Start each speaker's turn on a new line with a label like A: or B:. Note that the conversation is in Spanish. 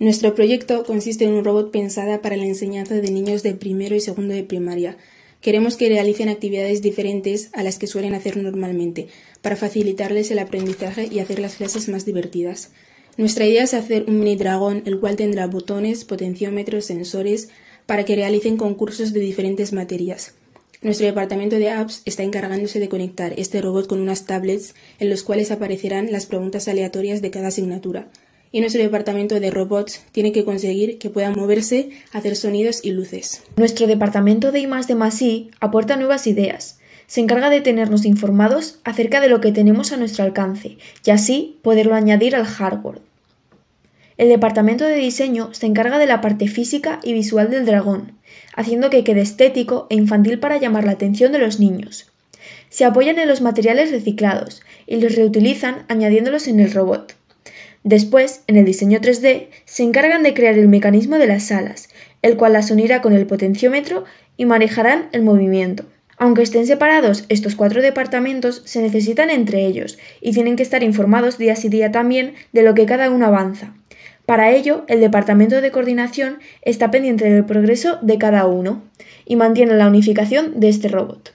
A: Nuestro proyecto consiste en un robot pensada para la enseñanza de niños de primero y segundo de primaria. Queremos que realicen actividades diferentes a las que suelen hacer normalmente, para facilitarles el aprendizaje y hacer las clases más divertidas. Nuestra idea es hacer un mini dragón, el cual tendrá botones, potenciómetros, sensores, para que realicen concursos de diferentes materias. Nuestro departamento de apps está encargándose de conectar este robot con unas tablets en los cuales aparecerán las preguntas aleatorias de cada asignatura y nuestro departamento de robots tiene que conseguir que puedan moverse, hacer sonidos y luces.
B: Nuestro departamento de I de
A: aporta nuevas ideas. Se encarga de tenernos
B: informados acerca de lo que tenemos a nuestro alcance y así poderlo añadir al hardware. El departamento de diseño se encarga de la parte física y visual del dragón, haciendo que quede estético e infantil para llamar la atención de los niños. Se apoyan en los materiales reciclados y los reutilizan añadiéndolos en el robot. Después, en el diseño 3D, se encargan de crear el mecanismo de las alas, el cual las unirá con el potenciómetro y manejarán el movimiento. Aunque estén separados estos cuatro departamentos, se necesitan entre ellos y tienen que estar informados día a día también de lo que cada uno avanza. Para ello, el Departamento de Coordinación está pendiente del progreso de
A: cada uno y mantiene la unificación de este robot.